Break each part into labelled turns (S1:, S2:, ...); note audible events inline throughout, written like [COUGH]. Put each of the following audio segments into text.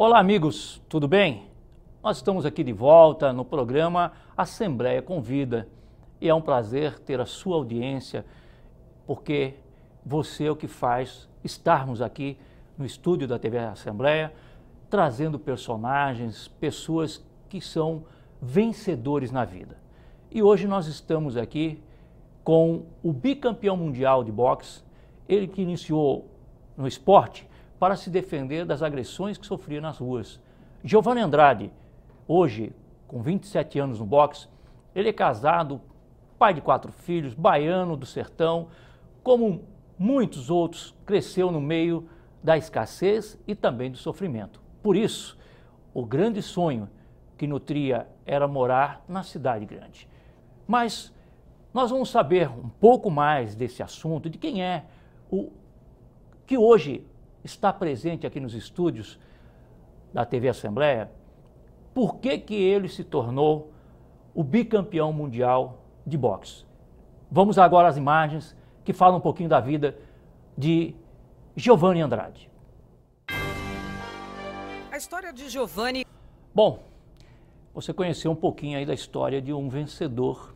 S1: Olá, amigos, tudo bem? Nós estamos aqui de volta no programa Assembleia Convida e é um prazer ter a sua audiência, porque você é o que faz estarmos aqui no estúdio da TV Assembleia, trazendo personagens, pessoas que são vencedores na vida. E hoje nós estamos aqui com o bicampeão mundial de boxe, ele que iniciou no esporte para se defender das agressões que sofria nas ruas. Giovanni Andrade, hoje com 27 anos no boxe, ele é casado, pai de quatro filhos, baiano do sertão, como muitos outros, cresceu no meio da escassez e também do sofrimento. Por isso, o grande sonho que nutria era morar na cidade grande. Mas nós vamos saber um pouco mais desse assunto, de quem é o que hoje está presente aqui nos estúdios da TV Assembleia, por que, que ele se tornou o bicampeão mundial de boxe. Vamos agora às imagens que falam um pouquinho da vida de Giovanni Andrade.
S2: A história de Giovanni.
S1: Bom, você conheceu um pouquinho aí da história de um vencedor.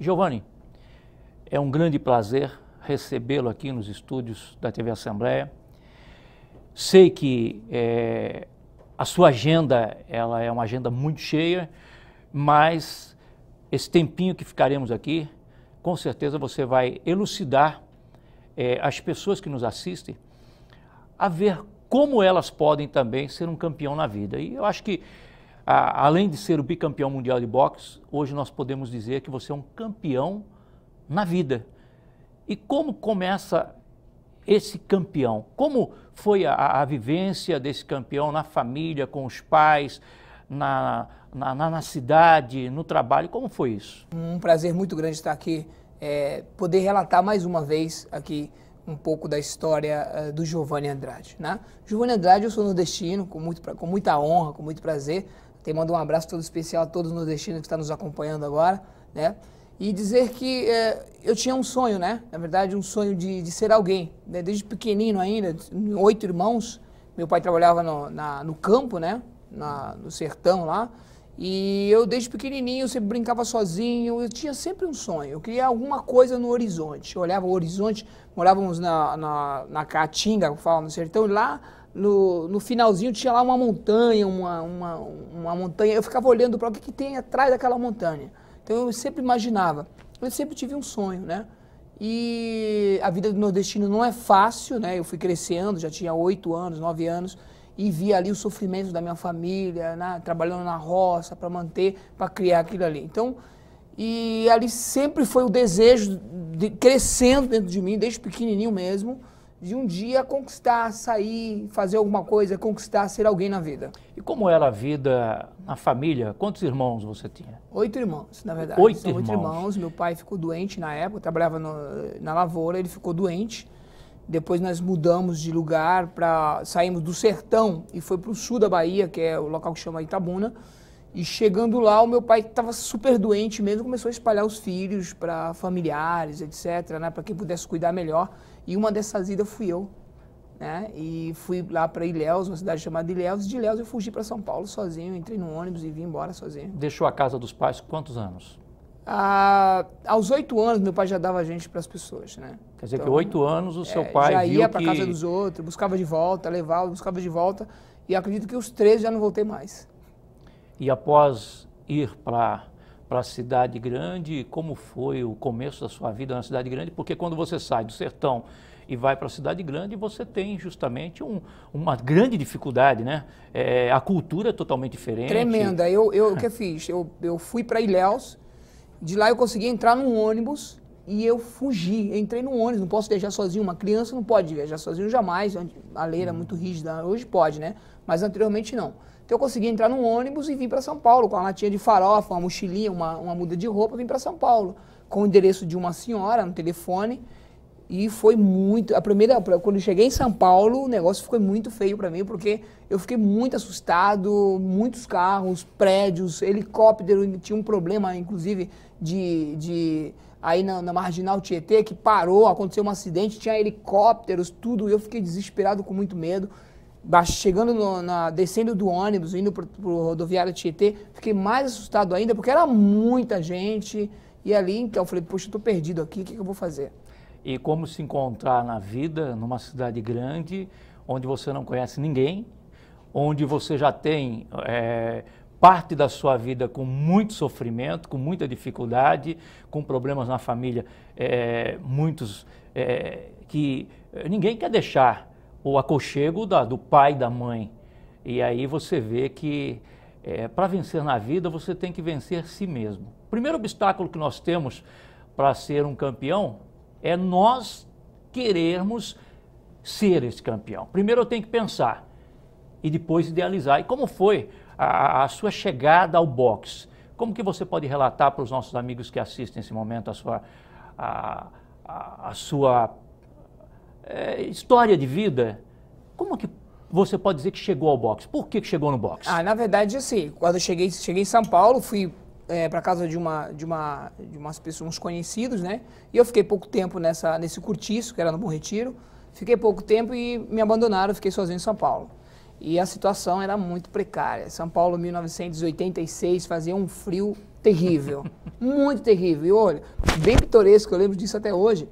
S1: Giovanni, é um grande prazer recebê-lo aqui nos estúdios da TV Assembleia. Sei que é, a sua agenda ela é uma agenda muito cheia, mas esse tempinho que ficaremos aqui, com certeza você vai elucidar é, as pessoas que nos assistem a ver como elas podem também ser um campeão na vida. E eu acho que, a, além de ser o bicampeão mundial de boxe, hoje nós podemos dizer que você é um campeão na vida. E como começa esse campeão? Como foi a, a vivência desse campeão na família, com os pais, na, na, na, cidade, no trabalho? Como foi isso?
S2: Um prazer muito grande estar aqui, é, poder relatar mais uma vez aqui um pouco da história uh, do Giovanni Andrade. Né? Giovanni Andrade, eu sou nordestino, com, muito, com muita honra, com muito prazer. Te mando um abraço todo especial a todos os nordestinos que estão nos acompanhando agora. Né? e dizer que é, eu tinha um sonho, né? Na verdade, um sonho de, de ser alguém. Né? Desde pequenino ainda, oito irmãos. Meu pai trabalhava no, na, no campo, né? Na, no sertão lá. E eu, desde pequenininho, sempre brincava sozinho. Eu tinha sempre um sonho. Eu queria alguma coisa no horizonte. Eu olhava o horizonte, morávamos na, na, na Caatinga, falo no sertão, e lá no, no finalzinho tinha lá uma montanha, uma, uma, uma montanha. Eu ficava olhando para o que, que tem atrás daquela montanha. Então eu sempre imaginava, eu sempre tive um sonho, né? E a vida do nordestino não é fácil, né? Eu fui crescendo, já tinha oito anos, nove anos, e via ali o sofrimento da minha família, né? trabalhando na roça para manter, para criar aquilo ali. Então, e ali sempre foi o desejo de, crescendo dentro de mim, desde pequenininho mesmo, de um dia conquistar, sair, fazer alguma coisa, conquistar, ser alguém na vida.
S1: E como era a vida na família? Quantos irmãos você tinha?
S2: Oito irmãos, na verdade. Oito, irmãos. oito irmãos. Meu pai ficou doente na época, trabalhava no, na lavoura, ele ficou doente. Depois nós mudamos de lugar para saímos do sertão e foi para o sul da Bahia, que é o local que chama Itabuna. E chegando lá, o meu pai estava super doente mesmo, começou a espalhar os filhos para familiares, etc, né, para quem pudesse cuidar melhor. E uma dessas idas fui eu, né? E fui lá para Ilhéus, uma cidade chamada Ilhéus. De Ilhéus eu fugi para São Paulo sozinho, entrei no ônibus e vim embora sozinho.
S1: Deixou a casa dos pais quantos anos?
S2: Ah, aos oito anos meu pai já dava a gente para as pessoas, né? Quer dizer então, que oito anos o seu é, pai já ia para que... casa dos outros, buscava de volta, levava, buscava de volta. E acredito que os três já não voltei mais.
S1: E após ir para para a cidade grande, como foi o começo da sua vida na cidade grande, porque quando você sai do sertão e vai para a cidade grande, você tem justamente um, uma grande dificuldade, né? É, a cultura é totalmente diferente. Tremenda.
S2: Eu, eu o que eu fiz? Eu, eu fui para Ilhéus, de lá eu consegui entrar num ônibus e eu fugi. Eu entrei num ônibus, não posso viajar sozinho. Uma criança não pode viajar sozinho jamais. A lei era muito rígida. Hoje pode, né? Mas anteriormente não eu consegui entrar num ônibus e vim para São Paulo com uma latinha de farofa, uma mochilinha, uma, uma muda de roupa, vim para São Paulo com o endereço de uma senhora no telefone. E foi muito. A primeira, quando eu cheguei em São Paulo, o negócio ficou muito feio para mim, porque eu fiquei muito assustado, muitos carros, prédios, helicóptero, tinha um problema, inclusive, de. de aí na, na, marginal Tietê, que parou, aconteceu um acidente, tinha helicópteros, tudo, e eu fiquei desesperado com muito medo chegando no, na, descendo do ônibus, indo para o rodoviário Tietê, fiquei mais assustado ainda, porque era muita gente. E ali, então, eu falei, poxa, estou perdido aqui, o que, que eu vou fazer?
S1: E como se encontrar na vida, numa cidade grande, onde você não conhece ninguém, onde você já tem é, parte da sua vida com muito sofrimento, com muita dificuldade, com problemas na família, é, muitos é, que ninguém quer deixar o acolchego da, do pai, da mãe. E aí você vê que é, para vencer na vida você tem que vencer si mesmo. O primeiro obstáculo que nós temos para ser um campeão é nós querermos ser esse campeão. Primeiro eu tenho que pensar e depois idealizar. E como foi a, a sua chegada ao boxe? Como que você pode relatar para os nossos amigos que assistem esse momento a sua, a, a, a sua é, história de vida, como que você pode dizer que chegou ao boxe? Por que, que chegou no boxe? Ah, na verdade, assim, quando eu cheguei, cheguei em São Paulo, fui
S2: é, para casa de uma de uma de umas pessoas uns conhecidos, né? E eu fiquei pouco tempo nessa nesse curtiço que era no Bom Retiro. Fiquei pouco tempo e me abandonaram, fiquei sozinho em São Paulo. E a situação era muito precária. São Paulo 1986 fazia um frio terrível, [LAUGHS] muito terrível. E olha, bem pitoresco, eu lembro disso até hoje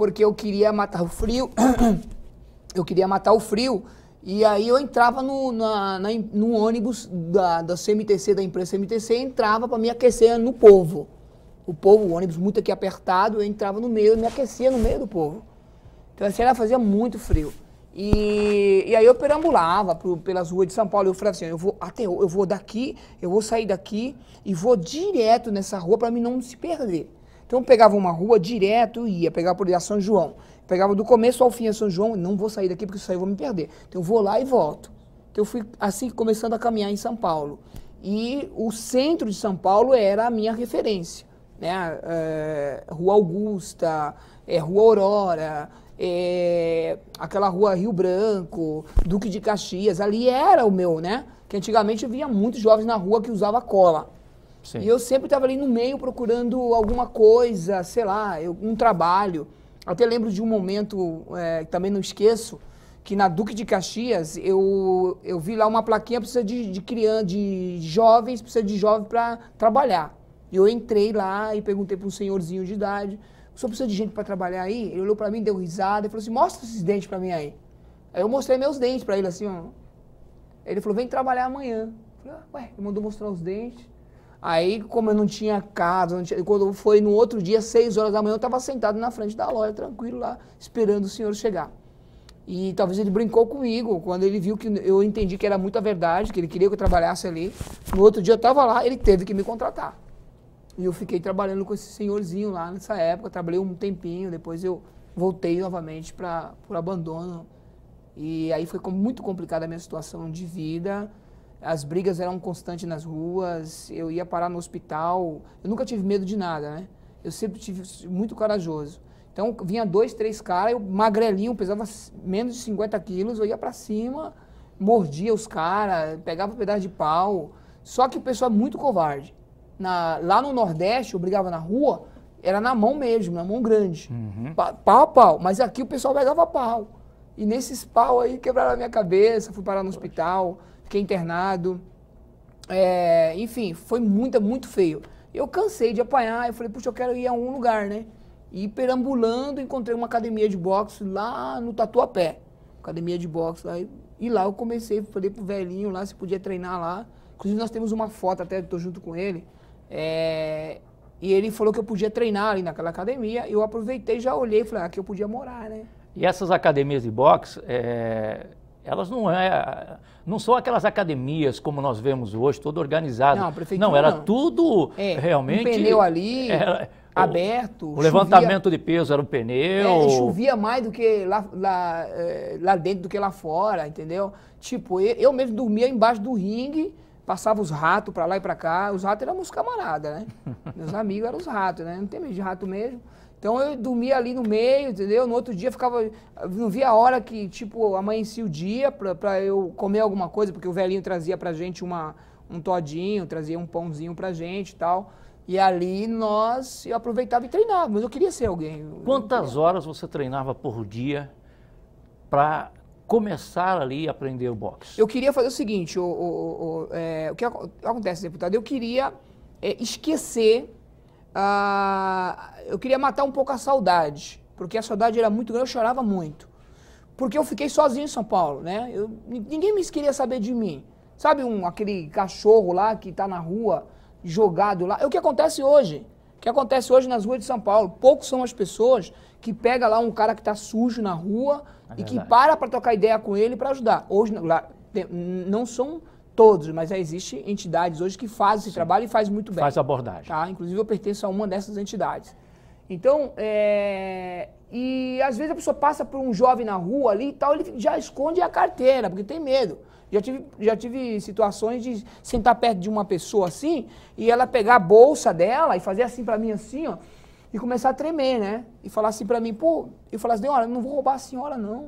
S2: porque eu queria matar o frio. [COUGHS] eu queria matar o frio. E aí eu entrava no, na, na, no ônibus da, da CMTC, da empresa CMTC, entrava para me aquecer no povo. O povo, o ônibus muito aqui apertado, eu entrava no meio, e me aquecia no meio do povo. Então assim, ela fazia muito frio. E, e aí eu perambulava pro, pelas ruas de São Paulo. Eu falei assim, eu vou até eu vou daqui, eu vou sair daqui e vou direto nessa rua para mim não se perder. Então eu pegava uma rua direto e ia, pegava por ali a São João. Pegava do começo ao fim a São João, não vou sair daqui porque se aí eu vou me perder. Então eu vou lá e volto. Então eu fui assim começando a caminhar em São Paulo. E o centro de São Paulo era a minha referência. Né? É, rua Augusta, é, Rua Aurora, é, aquela rua Rio Branco, Duque de Caxias, ali era o meu, né? Que antigamente havia muitos jovens na rua que usava cola. Sim. E eu sempre estava ali no meio procurando alguma coisa, sei lá, eu, um trabalho. Até lembro de um momento, é, também não esqueço, que na Duque de Caxias eu, eu vi lá uma plaquinha precisa de, de criança, de jovens, precisa de jovem para trabalhar. E eu entrei lá e perguntei para um senhorzinho de idade, o senhor precisa de gente para trabalhar aí? Ele olhou para mim, deu risada e falou assim, mostra esses dentes para mim aí. Aí eu mostrei meus dentes para ele assim, ó. Ele falou, vem trabalhar amanhã. Eu falei, ah, ué, ele mandou mostrar os dentes. Aí, como eu não tinha casa, não tinha... quando foi no outro dia, seis horas da manhã, eu estava sentado na frente da loja, tranquilo lá, esperando o senhor chegar. E talvez ele brincou comigo, quando ele viu que eu entendi que era muita verdade, que ele queria que eu trabalhasse ali. No outro dia eu estava lá, ele teve que me contratar. E eu fiquei trabalhando com esse senhorzinho lá nessa época, trabalhei um tempinho, depois eu voltei novamente para o abandono. E aí foi muito complicada a minha situação de vida as brigas eram constantes nas ruas, eu ia parar no hospital. Eu nunca tive medo de nada, né? Eu sempre tive muito corajoso. Então vinha dois, três caras, eu magrelinho, pesava menos de 50 quilos, eu ia para cima, mordia os caras, pegava um pedaço de pau. Só que o pessoal é muito covarde. Na, lá no Nordeste, eu brigava na rua, era na mão mesmo, na mão grande. Uhum. Pa, pau a pau. Mas aqui o pessoal pegava pau. E nesses pau aí quebraram a minha cabeça, fui parar no hospital fiquei internado. É, enfim, foi muito, muito feio. Eu cansei de apanhar, eu falei, puxa, eu quero ir a um lugar, né? E perambulando, encontrei uma academia de boxe lá no Tatuapé. Academia de boxe lá. E lá eu comecei, falei pro velhinho lá se podia treinar lá. Inclusive nós temos uma foto até, tô junto com ele. É, e ele falou que eu podia treinar ali naquela academia. Eu aproveitei, já olhei e falei, ah, aqui eu podia morar, né?
S1: E essas academias de boxe, é, elas não, é, não são aquelas academias como nós vemos hoje, toda organizada. Não, não era não. tudo é, realmente. Um pneu ali, era,
S2: aberto. O chovia, levantamento
S1: de peso era um é, pneu. É, chovia
S2: mais do que lá, lá, eh, lá, dentro do que lá fora, entendeu? Tipo, eu, mesmo dormia embaixo do ringue, passava os ratos para lá e para cá. Os ratos eram meus camaradas, né? [LAUGHS] meus amigos eram os ratos, né? Não tem medo de rato mesmo. Então eu dormia ali no meio, entendeu? No outro dia ficava. Não via a hora que, tipo, amanhecia o dia pra, pra eu comer alguma coisa, porque o velhinho trazia pra gente uma, um todinho, trazia um pãozinho pra gente e tal. E ali nós, eu aproveitava e treinava, mas eu queria ser alguém.
S1: Quantas horas você treinava por dia pra começar ali a aprender o boxe?
S2: Eu queria fazer o seguinte, o, o, o, é, o que acontece, deputado? Eu queria é, esquecer ah, eu queria matar um pouco a saudade, porque a saudade era muito grande, eu chorava muito. Porque eu fiquei sozinho em São Paulo, né? Eu, ninguém me queria saber de mim. Sabe um, aquele cachorro lá que está na rua, jogado lá? É o que acontece hoje. O que acontece hoje nas ruas de São Paulo. Poucos são as pessoas que pega lá um cara que está sujo na rua é e verdade. que para para trocar ideia com ele para ajudar. Hoje, lá, não são todos, mas existem entidades hoje que fazem esse Sim. trabalho e fazem muito bem. Faz abordagem. Tá? Inclusive eu pertenço a uma dessas entidades. Então, é... e às vezes a pessoa passa por um jovem na rua ali e tal, ele já esconde a carteira, porque tem medo. Já tive, já tive situações de sentar perto de uma pessoa assim e ela pegar a bolsa dela e fazer assim para mim assim, ó, e começar a tremer, né? E falar assim para mim, pô, eu falar assim, olha, eu não vou roubar a senhora não.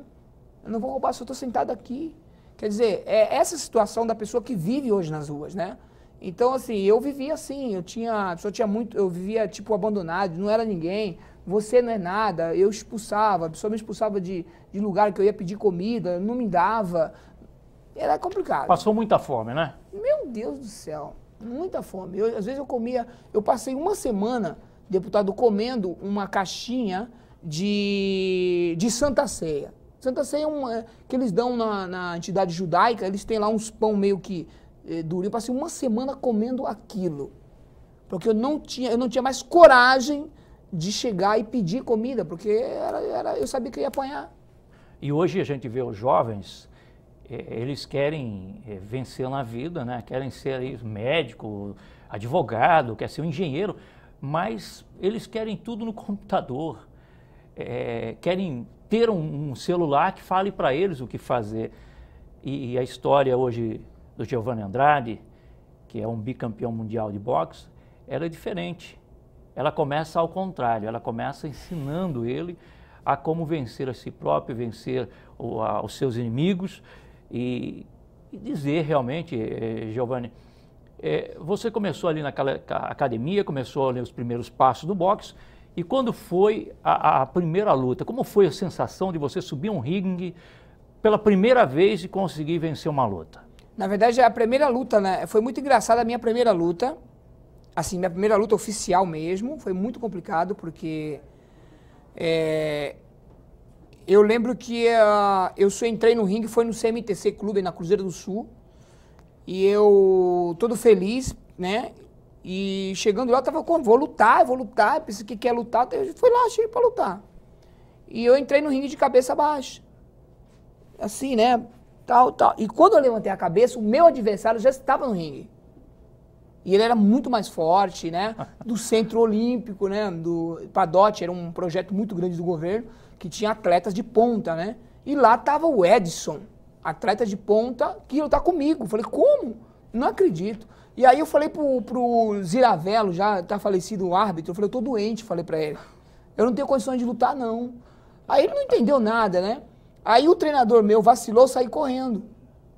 S2: Eu não vou roubar, só tô sentado aqui. Quer dizer, é essa situação da pessoa que vive hoje nas ruas, né? Então, assim, eu vivia assim, eu tinha, pessoa tinha muito, eu vivia, tipo, abandonado, não era ninguém, você não é nada, eu expulsava, a pessoa me expulsava de, de lugar que eu ia pedir comida, não me dava, era complicado. Passou muita fome, né? Meu Deus do céu, muita fome. Eu, às vezes eu comia, eu passei uma semana, deputado, comendo uma caixinha de, de Santa Ceia. Santa Ceia é, um, é, que eles dão na, na entidade judaica, eles têm lá uns pão meio que é, duro. Eu passei uma semana comendo aquilo. Porque eu não tinha, eu não tinha mais coragem de chegar e pedir comida, porque era, era, eu sabia que ia apanhar.
S1: E hoje a gente vê os jovens, é, eles querem é, vencer na vida, né? querem ser médico, advogado, quer ser um engenheiro, mas eles querem tudo no computador, é, querem ter um, um celular que fale para eles o que fazer. E, e, a história hoje do Giovanni Andrade, que é um bicampeão mundial de boxe, ela é diferente. Ela começa ao contrário, ela começa ensinando ele a como vencer a si próprio, vencer o, a, os seus inimigos e, e dizer realmente, eh, eh Giovanni, eh, você começou ali naquela academia, começou ali os primeiros passos do boxe, e quando foi a, a, primeira luta? Como foi a sensação de você subir um ringue pela primeira vez e conseguir vencer uma luta? Na
S2: verdade, é a primeira luta, né? Foi muito engraçada a minha primeira luta. Assim, minha primeira luta oficial mesmo. Foi muito complicado, porque. É, eu lembro que uh, eu só entrei no ringue, foi no CMTC Clube, na Cruzeiro do Sul. E eu, todo feliz, né? E chegando lá, eu tava com Vou lutar, vou lutar, pensei que quer lutar. Eu fui lá, achei pra lutar. E eu entrei no ringue de cabeça baixa. Assim, né? Tal, tal. E quando eu levantei a cabeça, o meu adversário já estava no ringue. E ele era muito mais forte, né? [LAUGHS] Do Centro Olímpico, né? Do Padote, era um projeto muito grande do governo, que tinha atletas de ponta, né? E lá tava o Edson, atleta de ponta, que lutar comigo. Eu falei, como? Não acredito. E aí eu falei pro, pro Ziravelo, já tá falecido o árbitro, eu falei, eu tô doente, falei pra ele. Eu não tenho condições de lutar, não. Aí ele não entendeu nada, né? Aí o treinador meu vacilou, saí correndo.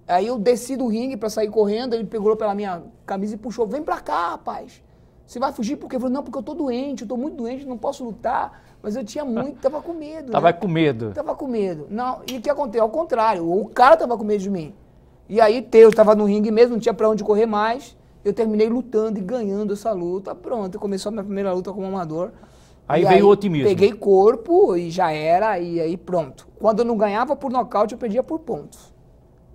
S2: Aí eu desci do ringue para sair correndo, ele pegou pela minha camisa e puxou, vem pra cá, rapaz. Você vai fugir porque eu não, porque eu tô doente, eu tô muito doente, não posso lutar. Mas eu tinha muito, tava com medo. tava né? com medo. Tava com medo. Não, e o que aconteceu? Ao contrário, o cara tava com medo de mim. E aí, eu tava no ringue mesmo, não tinha pra onde correr mais eu terminei lutando e ganhando essa luta. Pronto, começou a minha primeira luta como amador.
S1: Aí e veio aí, o otimismo. Peguei
S2: corpo e já era, e aí pronto. Quando eu não ganhava por nocaute, eu perdia por pontos.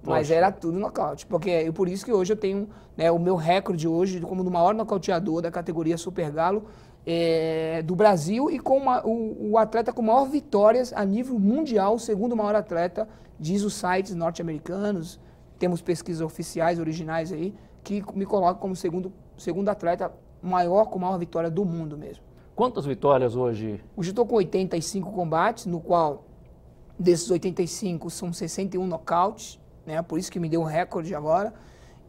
S2: Poxa. Mas era tudo nocaute. Porque é por isso que hoje eu tenho né, o meu recorde hoje como o maior nocauteador da categoria Super Galo é, do Brasil e com uma, o, o, atleta com maior vitórias a nível mundial, segundo maior atleta, diz os sites norte-americanos. Temos pesquisas oficiais, originais aí que me coloca como segundo, segundo atleta maior com maior vitória do mundo mesmo.
S1: Quantas vitórias hoje?
S2: Hoje estou com 85 combates, no qual desses 85 são 61 nocautes, né? Por isso que me deu um recorde agora.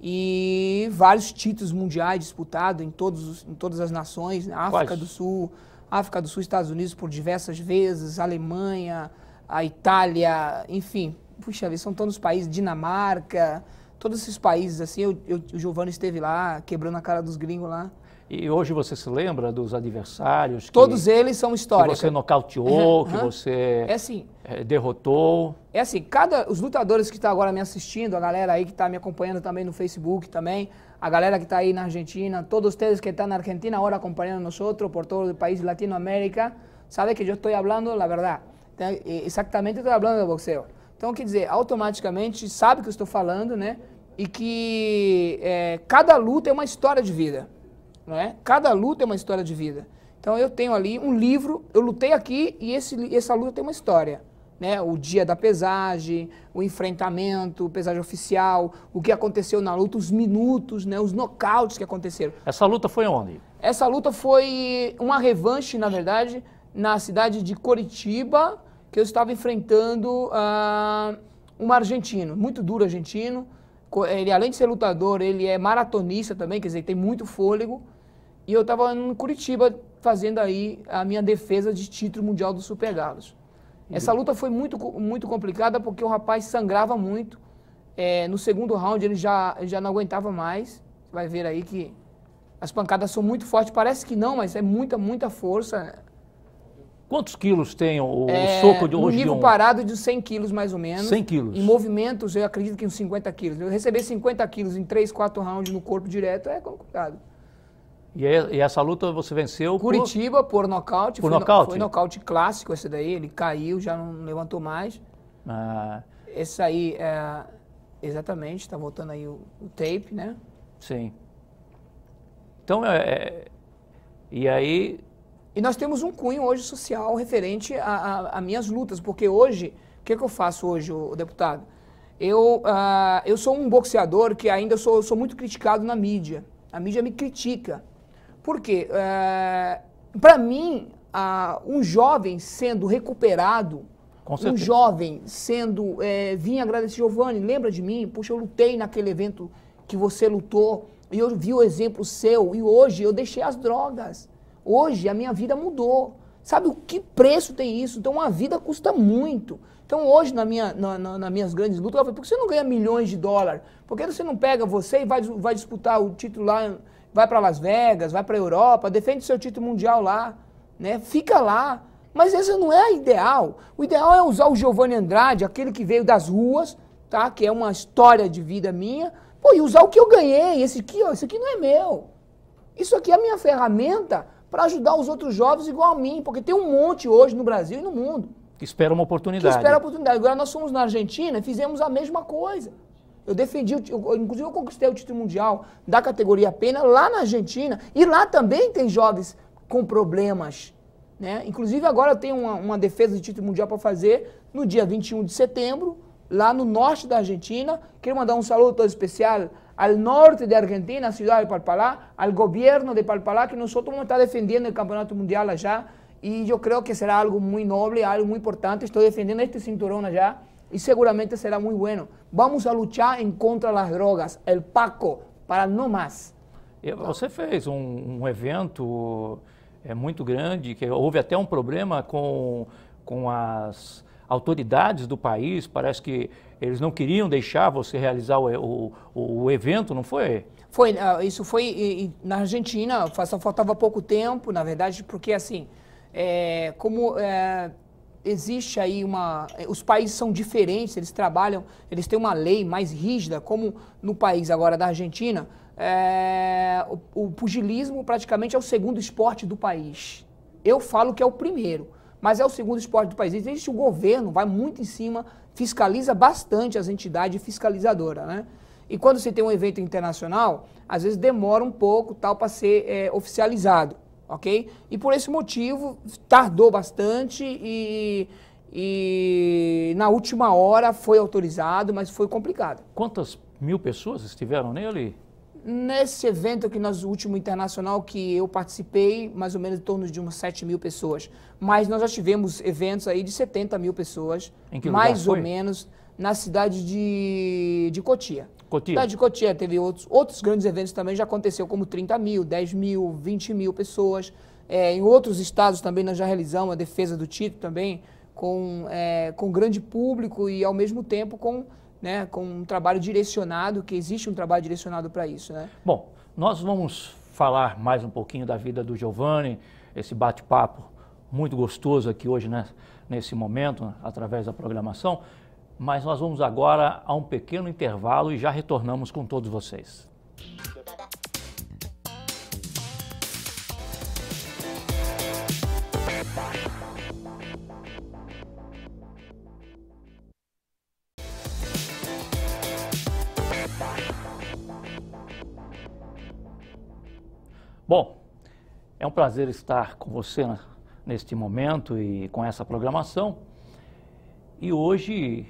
S2: E vários títulos mundiais disputados em, todos, em todas as nações, né? África Quais? do Sul, África do Sul, Estados Unidos por diversas vezes, Alemanha, a Itália, enfim, puxa vida, são todos os países, Dinamarca, todos esses países, assim, eu, eu, o Giovanni esteve lá, quebrando a cara dos gringos lá.
S1: E hoje você se lembra dos adversários? Que, todos eles são históricos. Que você nocauteou, uhum, que uhum. você é assim, eh, derrotou.
S2: É assim, cada, os lutadores que estão tá agora me assistindo, a galera aí que está me acompanhando também no Facebook também, a galera que está aí na Argentina, todos vocês que estão na Argentina agora acompanhando nós, por todo o país Latinoamérica, sabe que eu estou falando a verdade. Então, exatamente, exatamente estou falando do boxeo. Então, quer dizer, automaticamente sabe que eu estou falando, né? e que é, cada luta é uma história de vida. Não é? Cada luta é uma história de vida. Então eu tenho ali um livro, eu lutei aqui e esse, essa luta tem uma história. Né? O dia da pesagem, o enfrentamento, pesagem oficial, o que aconteceu na luta, os minutos, né? os nocautes que aconteceram.
S1: Essa luta foi onde?
S2: Essa luta foi uma revanche, na verdade, na cidade de Curitiba, que eu estava enfrentando uh, um argentino, muito duro argentino, ele, além de ser lutador, ele é maratonista também, quer dizer, tem muito fôlego. E eu estava em Curitiba fazendo aí a minha defesa de título mundial do Super Galos. Essa luta foi muito, muito complicada porque o rapaz sangrava muito. É, no segundo round ele já, já não aguentava mais. Você vai ver aí que as pancadas são muito fortes. Parece que não, mas é muita, muita força. Né?
S1: Quantos quilos tem o, é, soco de hoje? Um livro parado
S2: de 100 quilos, mais ou menos. 100 quilos. Em movimentos, eu acredito que uns 50 quilos. Eu receber 50 quilos em 3, 4 rounds no corpo direto é complicado.
S1: E, é, e essa luta você venceu Curitiba
S2: por, por nocaute. Por foi nocaute? No, foi nocaute clássico esse daí. Ele caiu, já não levantou mais. Ah. Esse aí, é, exatamente, está voltando aí o, o tape, né?
S1: Sim. Então, é, é e aí
S2: e nós temos um cunho hoje social referente a, a, minhas lutas, porque hoje, o que, que eu faço hoje, o, deputado? Eu, uh, eu sou um boxeador que ainda sou, sou muito criticado na mídia. A mídia me critica. Por quê? Uh, ah, Para mim, uh, um jovem sendo recuperado, um jovem sendo. Eh, vim agradecer, Giovanni, lembra de mim? Puxa, eu lutei naquele evento que você lutou, e eu vi o exemplo seu, e hoje eu deixei as drogas. Hoje a minha vida mudou. Sabe o que preço tem isso? Então, uma vida custa muito. Então, hoje, na minha, na, na, nas minhas grandes lutas, eu falei, por que você não ganha milhões de dólares? Por que você não pega você e vai, vai disputar o título lá, vai para Las Vegas, vai para a Europa, defende seu título mundial lá, né? Fica lá. Mas essa não é a ideal. O ideal é usar o Giovanni Andrade, aquele que veio das ruas, tá? Que é uma história de vida minha. Pô, e usar o que eu ganhei. Esse aqui, ó, esse aqui não é meu. Isso aqui é a minha ferramenta para ajudar os outros jovens igual a mim, porque tem um monte hoje no Brasil e no mundo.
S1: Que espera uma oportunidade. Que espera a
S2: oportunidade. Agora nós fomos na Argentina e fizemos a mesma coisa. Eu defendi, eu, inclusive eu conquistei o título mundial da categoria pena lá na Argentina. E lá também tem jovens com problemas. Né? Inclusive agora eu tenho uma, uma defesa de título mundial para fazer no dia 21 de setembro, lá no norte da Argentina. Quero mandar um saludo todo especial al norte de Argentina, ciudad de Palpalá, al gobierno de Palpalá, que nosotros vamos a estar defendiendo el campeonato mundial allá. Y yo creo que será algo muy noble, algo muy importante. Estoy defendiendo este cinturón allá y seguramente será muy bueno. Vamos a luchar en contra de las drogas, el Paco, para no más.
S1: Você fez um, evento é, muito grande, que houve até um problema com as autoridades do país, parece que eles não queriam deixar você realizar o, o, o evento, não foi?
S2: Foi, ah, isso foi na Argentina, só faltava pouco tempo, na verdade, porque assim, é, como é, existe aí uma. É, os países são diferentes, eles trabalham, eles têm uma lei mais rígida, como no país agora da Argentina, é, o, o pugilismo praticamente é o segundo esporte do país. Eu falo que é o primeiro mas é o segundo esporte do país. Existe o governo, vai muito em cima fiscaliza bastante as entidades fiscalizadoras, né? E quando você tem um evento internacional, às vezes demora um pouco tal para ser é, oficializado, ok? E por esse motivo tardou bastante e, e na última hora foi autorizado, mas foi complicado. Quantas
S1: mil pessoas estiveram nele?
S2: Nesse evento que nós, o último internacional que eu participei, mais ou menos em torno de umas 7 mil pessoas. Mas nós já tivemos eventos aí de 70 mil pessoas, mais ou menos, na cidade de, de Cotia. Cotia? Cidade de Cotia teve outros, outros grandes eventos também, já aconteceu como 30 mil, 10 mil, 20 mil pessoas. É, em outros estados também nós já realizamos a defesa do título também, com, é, com grande público e ao mesmo tempo com né, com um trabalho direcionado, que existe um trabalho direcionado para isso, né?
S1: Bom, nós vamos falar mais um pouquinho da vida do Giovanni, esse bate-papo muito gostoso aqui hoje, né, nesse momento, através da programação, mas nós vamos agora a um pequeno intervalo e já retornamos com todos vocês. Bom, é um prazer estar com você neste momento e com essa programação. E hoje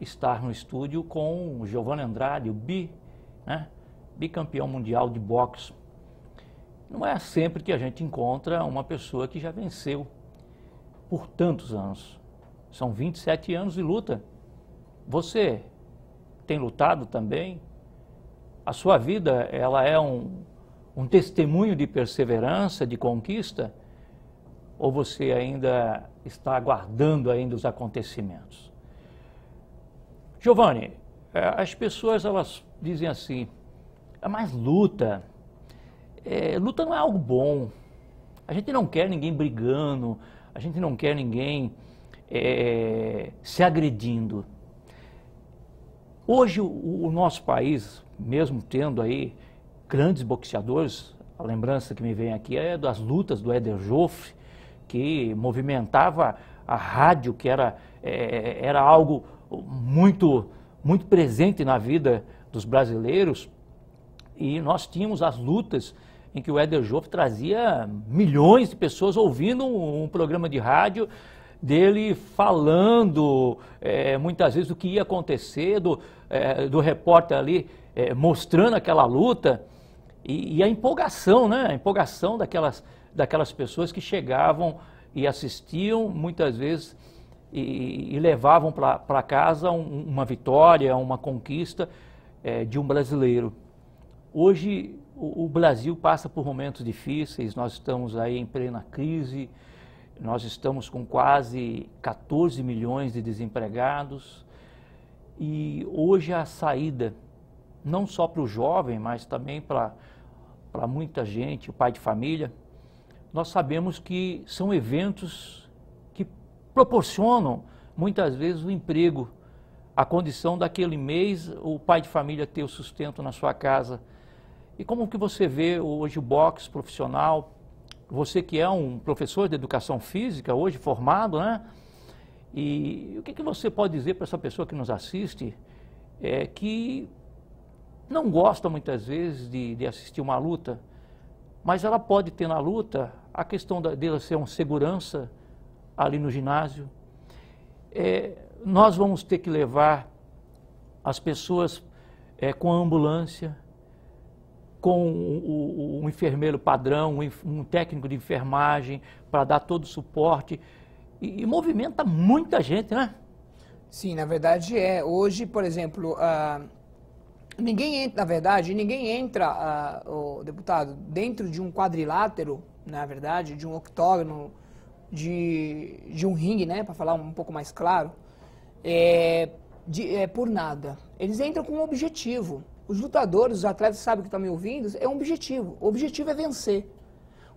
S1: estar no estúdio com o Giovanni Andrade, o bi, né, bicampeão mundial de boxe. Não é sempre que a gente encontra uma pessoa que já venceu por tantos anos. São 27 anos de luta. Você tem lutado também? A sua vida, ela é um um testemunho de perseverança, de conquista, ou você ainda está aguardando ainda os acontecimentos? Giovanni, é, as pessoas elas dizem assim, é mais luta, é, luta não é algo bom, a gente não quer ninguém brigando, a gente não quer ninguém é, se agredindo. Hoje o, o nosso país, mesmo tendo aí grandes boxeadores. A lembrança que me vem aqui é das lutas do Éder Joffre, que movimentava a rádio, que era, é, era algo muito, muito presente na vida dos brasileiros. E nós tínhamos as lutas em que o Éder Joffre trazia milhões de pessoas ouvindo um, um programa de rádio dele falando é, muitas vezes o que ia acontecer, do, é, do repórter ali é, mostrando aquela luta. E, e, a empolgação, né? A empolgação daquelas, daquelas pessoas que chegavam e assistiam, muitas vezes, e, e levavam para casa um, uma vitória, uma conquista é, de um brasileiro. Hoje, o, o Brasil passa por momentos difíceis, nós estamos aí em plena crise, nós estamos com quase 14 milhões de desempregados e hoje a saída, não só para o jovem, mas também para para muita gente, o pai de família, nós sabemos que são eventos que proporcionam muitas vezes o emprego, a condição daquele mês o pai de família ter o sustento na sua casa. E como que você vê hoje o boxe profissional, você que é um professor de educação física hoje formado, né? E o que, que você pode dizer para essa pessoa que nos assiste é que não gosta muitas vezes de, de assistir uma luta, mas ela pode ter na luta a questão da, dela ser um segurança ali no ginásio. É, nós vamos ter que levar as pessoas é, com a ambulância, com o, o, o enfermeiro padrão, um, um técnico de enfermagem, para dar todo o suporte. E, e, movimenta muita gente, né?
S2: Sim, na verdade é. Hoje, por exemplo, a Ninguém entra, na verdade, ninguém entra, uh, o deputado, dentro de um quadrilátero, na verdade, de um octógono, de, de um ringue, né, para falar um pouco mais claro, é, de, é, por nada. Eles entram com um objetivo. Os lutadores, os atletas sabem que estão me ouvindo, é um objetivo. O objetivo é vencer.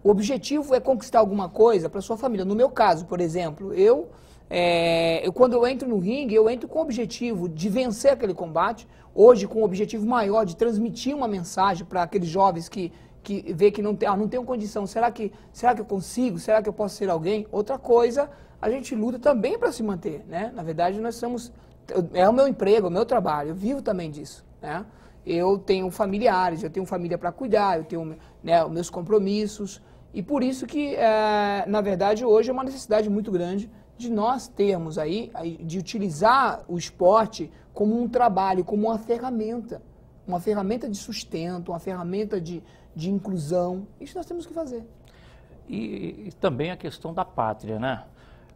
S2: O objetivo é conquistar alguma coisa para sua família. No meu caso, por exemplo, eu é, eu, quando eu entro no ringue, eu entro com o objetivo de vencer aquele combate, hoje com o objetivo maior de transmitir uma mensagem para aqueles jovens que, que vê que não tem, ah, não tenho condição, será que, será que eu consigo? Será que eu posso ser alguém? Outra coisa, a gente luta também para se manter, né? Na verdade, nós somos, é o meu emprego, é o meu trabalho, eu vivo também disso, né? Eu tenho familiares, eu tenho família para cuidar, eu tenho né, meus compromissos, e por isso que, é, na verdade, hoje é uma necessidade muito grande de nós termos aí, de utilizar o esporte como um trabalho, como uma ferramenta. Uma ferramenta de sustento, uma ferramenta de, de inclusão. Isso nós temos que fazer.
S1: E, e também a questão da pátria, né?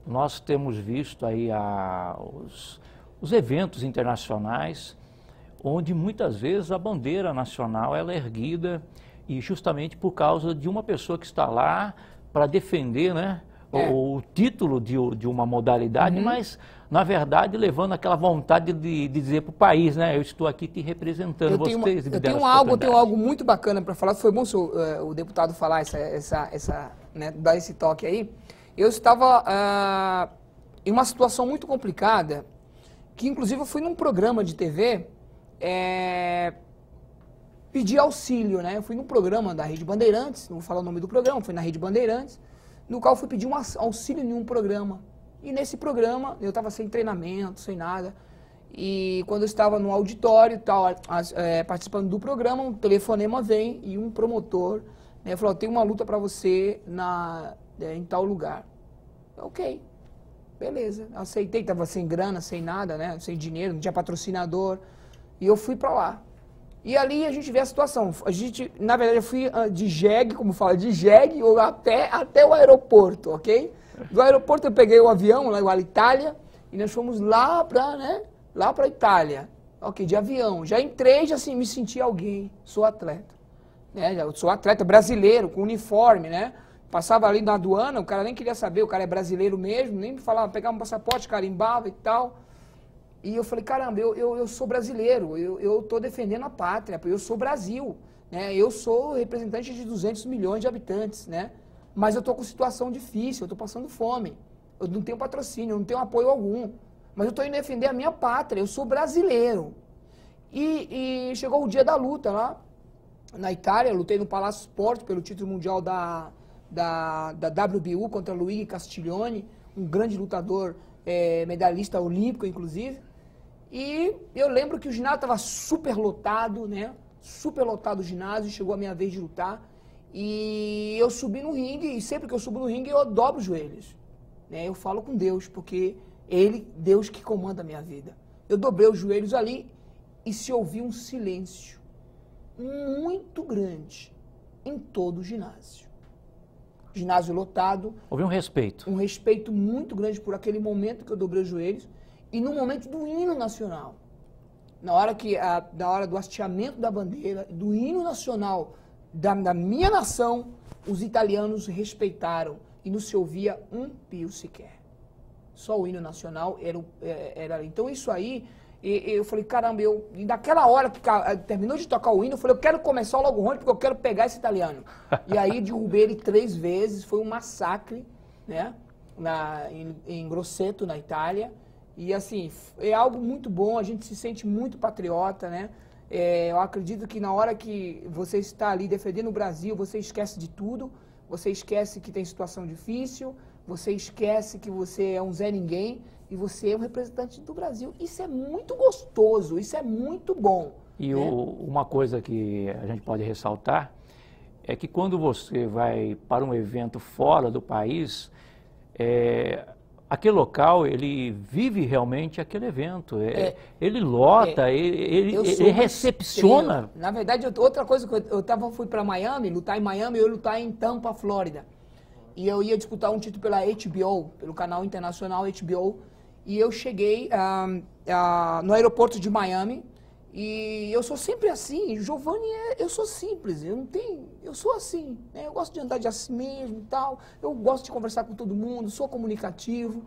S1: Nós temos visto aí a, os, os eventos internacionais onde muitas vezes a bandeira nacional ela é erguida e justamente por causa de uma pessoa que está lá para defender, né? é. o, o, título de, de uma modalidade, uhum. mas, na verdade, levando aquela vontade de, de dizer para o país, né? Eu estou aqui te representando, eu vocês uma, me Eu tenho algo, tenho algo
S2: muito bacana para falar. Foi bom senhor, uh, o deputado falar essa, essa, essa né, dar esse toque aí. Eu estava uh, em uma situação muito complicada, que inclusive eu fui num programa de TV é, eh, pedir auxílio, né? Eu fui num programa da Rede Bandeirantes, não vou falar o nome do programa, Fui na Rede Bandeirantes no qual fui pedir um auxílio em um programa. E nesse programa eu estava sem treinamento, sem nada. E quando eu estava no auditório tal, as, é, participando do programa, um telefonema vem e um promotor né, falou: tem uma luta para você na, é, em tal lugar. Ok, beleza. Aceitei, estava sem grana, sem nada, né, sem dinheiro, não tinha patrocinador. E eu fui para lá. E ali a gente vê a situação. A gente, na verdade, eu fui ah, de jegue, como fala, de jegue ou até, até o aeroporto, ok? Do aeroporto eu peguei o avião lá em Itália e nós fomos lá para, né? Lá para Itália. Ok, de avião. Já entrei, já assim, me senti alguém. Sou atleta. Né? Eu sou atleta brasileiro, com uniforme, né? Passava ali na aduana, o cara nem queria saber, o cara é brasileiro mesmo, nem me falava, pegava um passaporte, carimbava e tal. E eu falei, caramba, eu, eu, eu sou brasileiro, eu, eu tô defendendo a pátria, eu sou Brasil, né? Eu sou representante de 200 milhões de habitantes, né? Mas eu tô com situação difícil, eu tô passando fome. Eu não tenho patrocínio, eu não tenho apoio algum. Mas eu tô indo defender a minha pátria, eu sou brasileiro. E, e chegou o dia da luta lá, na Itália, lutei no Palácio Sport pelo título mundial da, da, da WBU contra Luigi Castiglione, um grande lutador, é, medalhista olímpico, inclusive. E eu lembro que o ginásio estava super lotado, né? Super lotado o ginásio, chegou a minha vez de lutar. E eu subi no ringue, e sempre que eu subo no ringue, eu dobro os joelhos. Né? Eu falo com Deus, porque Ele, Deus que comanda a minha vida. Eu dobrei os joelhos ali e se ouviu um silêncio muito grande em todo o ginásio. Ginásio lotado.
S1: Houve um respeito.
S2: Um respeito muito grande por aquele momento que eu dobrei os joelhos e no momento do hino nacional. Na hora, que a, da hora do hasteamento da bandeira, do hino nacional da, da minha nação, os italianos respeitaram e não se ouvia um pio sequer. Só o hino nacional era. É, era então isso aí, e, eu falei, caramba, eu. E hora que eh, terminou de tocar o hino, eu falei, eu quero começar logo o porque eu quero pegar esse italiano. [LAUGHS] e aí derrubei ele três vezes, foi um massacre, né? Na, em, em Grosseto, na Itália. E assim, é algo muito bom, a gente se sente muito patriota, né? É, eu acredito que na hora que você está ali defendendo o Brasil, você esquece de tudo, você esquece que tem situação difícil, você esquece que você é um Zé Ninguém e você é um representante do Brasil. Isso é muito gostoso, isso é muito bom. E né? o,
S1: uma coisa que a gente pode ressaltar é que quando você vai para um evento fora do país, é, aquele local ele vive realmente aquele evento. É, é, ele lota, é, ele, ele recepciona.
S2: na verdade, outra coisa que eu, eu tava, fui para Miami, lutar em Miami, eu ia lutar em Tampa, Flórida. E eu ia disputar um título pela HBO, pelo canal internacional HBO. E eu cheguei ah, ah, no aeroporto de Miami, e eu sou sempre assim, Giovanni é, eu sou simples, eu não tenho, eu sou assim, né? Eu gosto de andar de assim mesmo e tal, eu gosto de conversar com todo mundo, sou comunicativo.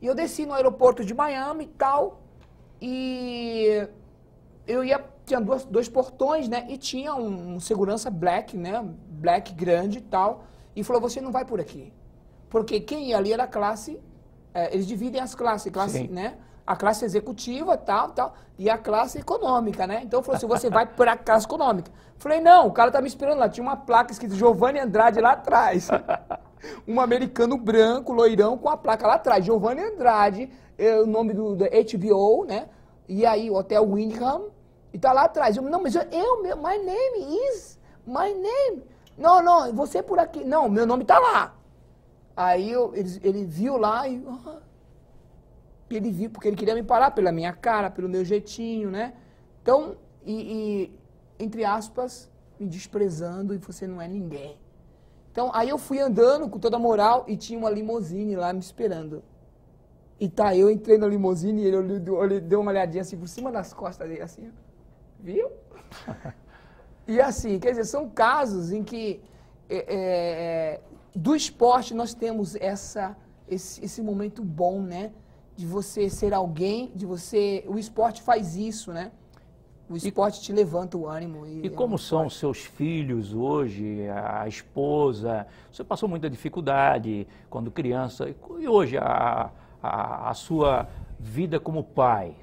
S2: E eu desci no aeroporto de Miami e tal, e eu ia, tinha duas, dois portões, né? E tinha um, um segurança black, né? Black grande e tal, e falou, você não vai por aqui. Porque quem ia ali era a classe, é, eles dividem as classes, classe, Sim. né? a classe executiva, tal, tal, e a classe econômica, né? Então falou assim, você vai para a classe econômica. Falei, não, o cara tá me esperando lá, tinha uma placa escrita Giovanni Andrade lá atrás. [LAUGHS] um americano branco, loirão, com a placa lá atrás, Giovanni Andrade, é o nome do, do HBO, né? E aí o Hotel Windham, e tá lá atrás. Eu, não, mas eu, eu, meu, my name is, my name. Não, não, você é por aqui. Não, meu nome tá lá. Aí eu, ele, ele viu lá e... Uh, ele viu, porque ele queria me parar pela minha cara, pelo meu jeitinho, né? Então, e, e entre aspas, me desprezando e você não é ninguém. Então, aí eu fui andando com toda a moral e tinha uma limusine lá me esperando. E tá, eu entrei na limusine e ele, ele, ele deu uma olhadinha assim por cima das costas dele, assim, viu? [LAUGHS] e assim, quer dizer, são casos em que é, é, é, do esporte nós temos essa, esse, esse momento bom, né? de você ser alguém, de você. O esporte faz isso, né? O esporte e, te levanta o ânimo. E,
S1: e é como é são os seus filhos hoje, a esposa? Você passou muita dificuldade quando criança. E hoje a, a, a sua vida como pai,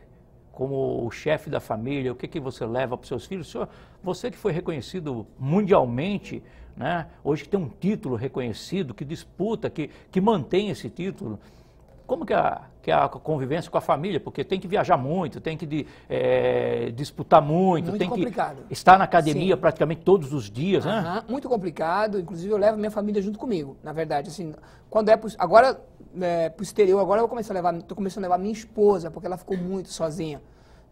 S1: como o chefe da família, o que, que você leva para os seus filhos? Senhor, você que foi reconhecido mundialmente, né? hoje que tem um título reconhecido, que disputa, que, que mantém esse título como que a, que a convivência com a família, porque tem que viajar muito, tem que de, é, disputar muito, muito tem complicado. que estar na academia Sim. praticamente todos os dias, né?
S2: Muito complicado, inclusive eu levo minha família junto comigo, na verdade, assim, quando é agora é, pro exterior, agora eu começo a levar, tô começando a levar minha esposa, porque ela ficou muito sozinha.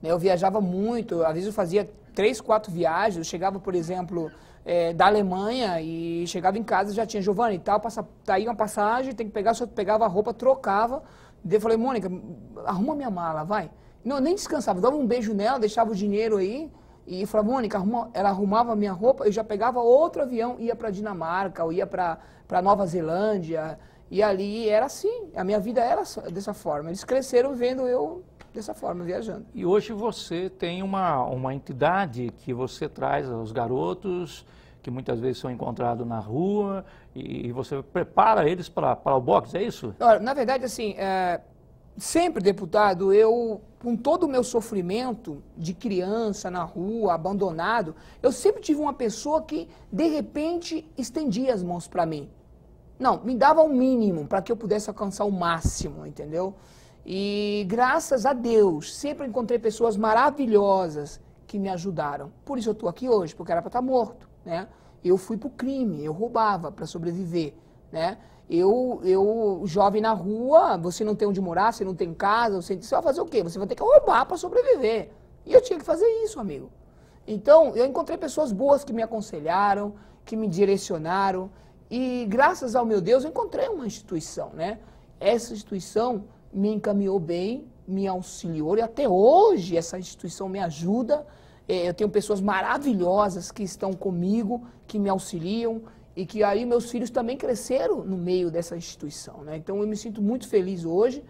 S2: Né? Eu viajava muito, às vezes eu fazia três, quatro viagens, eu chegava, por exemplo, é, da Alemanha e chegava em casa já tinha Giovanni e tal, passa, tá aí uma passagem, tem que pegar, só pegava a roupa, trocava. Daí eu falei, Mônica, arruma minha mala, vai. Não, nem descansava, dava um beijo nela, deixava o dinheiro aí e falava, Mônica, arruma, ela arrumava a minha roupa, eu já pegava outro avião, ia para Dinamarca ou ia para Nova Zelândia. E ali era assim, a minha vida era dessa forma. Eles cresceram vendo eu dessa forma, viajando.
S1: E hoje você tem uma, uma entidade que você traz aos garotos, que muitas vezes são encontrados na rua, e, e você prepara eles para o boxe, é isso?
S2: Olha, na verdade, assim, é, sempre, deputado, eu, com todo o meu sofrimento de criança na rua, abandonado, eu sempre tive uma pessoa que, de repente, estendia as mãos para mim. Não, me dava o um mínimo para que eu pudesse alcançar o máximo, entendeu? E graças a Deus, sempre encontrei pessoas maravilhosas que me ajudaram. Por isso eu estou aqui hoje, porque era para estar tá morto, né? Eu fui para o crime, eu roubava para sobreviver, né? Eu, eu, jovem na rua, você não tem onde morar, você não tem casa, você, você vai fazer o quê? Você vai ter que roubar para sobreviver. E eu tinha que fazer isso, amigo. Então, eu encontrei pessoas boas que me aconselharam, que me direcionaram, e graças ao meu Deus, eu encontrei uma instituição, né? Essa instituição me encaminhou bem, me auxiliou e até hoje essa instituição me ajuda. É, eu tenho pessoas maravilhosas que estão comigo, que me auxiliam e que aí meus filhos também cresceram no meio dessa instituição. Né? Então eu me sinto muito feliz hoje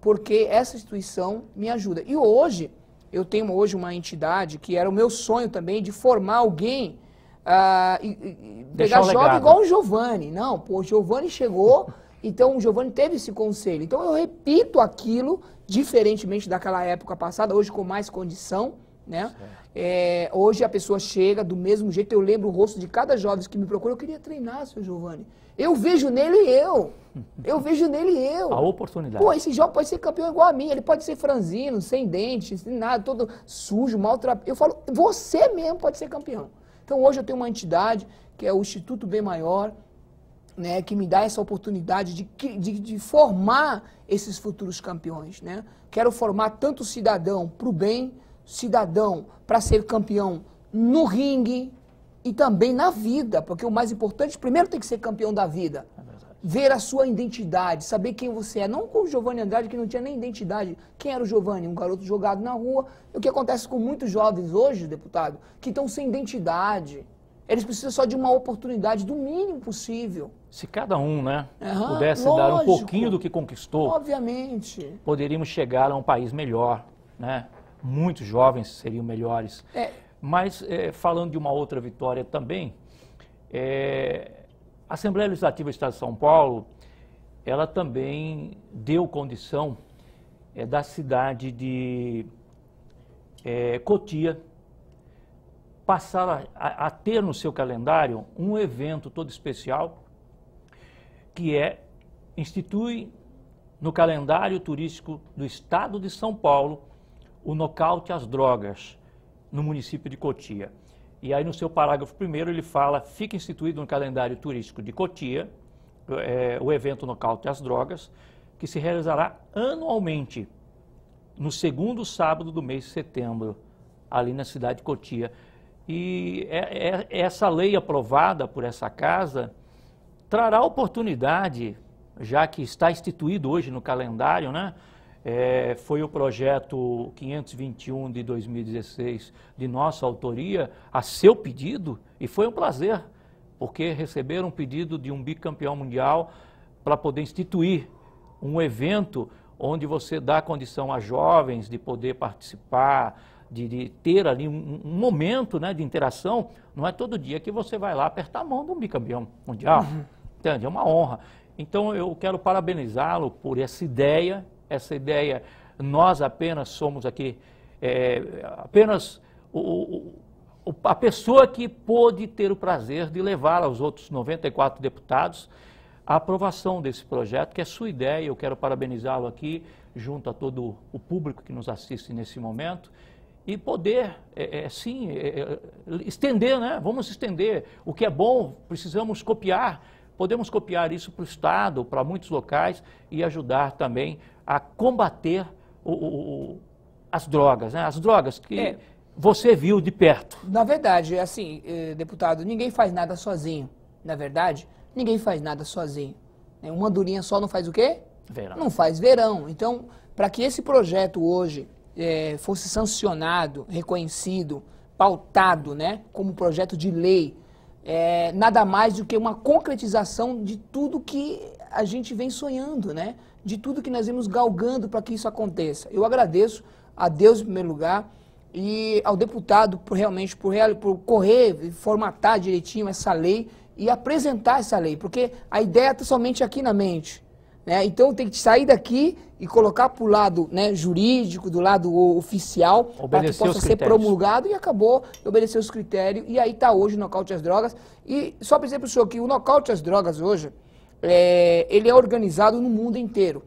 S2: porque essa instituição me ajuda. E hoje eu tenho hoje uma entidade que era o meu sonho também de formar alguém uh, e, e pegar jovem igual o Giovanni. Não, pô, o Giovanni chegou [LAUGHS] Então o Giovanni teve esse conselho. Então eu repito aquilo, diferentemente daquela época passada, hoje com mais condição, né? É, hoje a pessoa chega do mesmo jeito, eu lembro o rosto de cada jovem que me procura, eu queria treinar, seu Giovanni. Eu vejo nele eu. Eu [LAUGHS] vejo nele eu. A
S1: oportunidade. Pô, esse
S2: jovem pode ser campeão igual a mim, ele pode ser franzino, sem dente, sem nada, todo sujo, maltrapilho. Eu falo, você mesmo pode ser campeão. Então hoje eu tenho uma entidade que é o Instituto Bem Maior, né, que me dá essa oportunidade de, de, de formar esses futuros campeões. Né? Quero formar tanto cidadão para o bem, cidadão para ser campeão no ringue e também na vida, porque o mais importante, primeiro tem que ser campeão da vida. É Ver a sua identidade, saber quem você é. Não com o Giovanni Andrade, que não tinha nem identidade. Quem era o Giovanni? Um garoto jogado na rua. O que acontece com muitos jovens hoje, deputado, que estão sem identidade. Eles precisam só de uma oportunidade, do mínimo possível.
S1: Se cada um né, uhum, pudesse lógico, dar um pouquinho do que conquistou,
S2: obviamente.
S1: poderíamos chegar a um país melhor. Né? Muitos jovens seriam melhores. É. Mas, é, falando de uma outra vitória também, é, a Assembleia Legislativa do Estado de São Paulo, ela também deu condição é, da cidade de é, Cotia passar a, a ter no seu calendário um evento todo especial que é institui no calendário turístico do estado de São Paulo o nocaute às drogas no município de Cotia. E aí no seu parágrafo primeiro ele fala, fica instituído no calendário turístico de Cotia é, o evento nocaute às drogas, que se realizará anualmente no segundo sábado do mês de setembro, ali na cidade de Cotia. E é, é, é essa lei aprovada por essa casa trará oportunidade, já que está instituído hoje no calendário, né? É, foi o projeto 521 de 2016 de nossa autoria, a seu pedido, e foi um prazer, porque receberam um pedido de um bicampeão mundial para poder instituir um evento onde você dá condição a jovens de poder participar, de, de, ter ali um, um, momento né, de interação, não é todo dia que você vai lá apertar a mão de um bicampeão mundial. Uhum. Entende? É uma honra. Então eu quero parabenizá-lo por essa ideia, essa ideia, nós apenas somos aqui, é, apenas o, o, a pessoa que pôde ter o prazer de levar aos outros 94 deputados a aprovação desse projeto, que é sua ideia, eu quero parabenizá-lo aqui, junto a todo o público que nos assiste nesse momento, e poder, é, é, sim, é, é estender, né? Vamos estender. O que é bom, precisamos copiar podemos copiar isso para o Estado, para muitos locais e ajudar também a combater o, o, as drogas, né? As drogas que é. você viu de perto.
S2: Na verdade, é assim, eh, deputado, ninguém faz nada sozinho. Na verdade, ninguém faz nada sozinho. Né, uma durinha só não faz o quê? Verão. Não faz verão. Então, para que esse projeto hoje é, fosse sancionado, reconhecido, pautado, né, como projeto de lei é, nada mais do que uma concretização de tudo que a gente vem sonhando, né? De tudo que nós vimos galgando para que isso aconteça. Eu agradeço a Deus em primeiro lugar e ao deputado por realmente por, por correr, formatar direitinho essa lei e apresentar essa lei, porque a ideia está somente aqui na mente. Né? Então tem que sair daqui e colocar para o lado né, jurídico, do lado oficial, para que possa ser promulgado e acabou, obedecer os critérios. E aí está hoje o nocaute às drogas. E só para dizer para o senhor que o nocaute às drogas hoje, é, ele é organizado no mundo inteiro.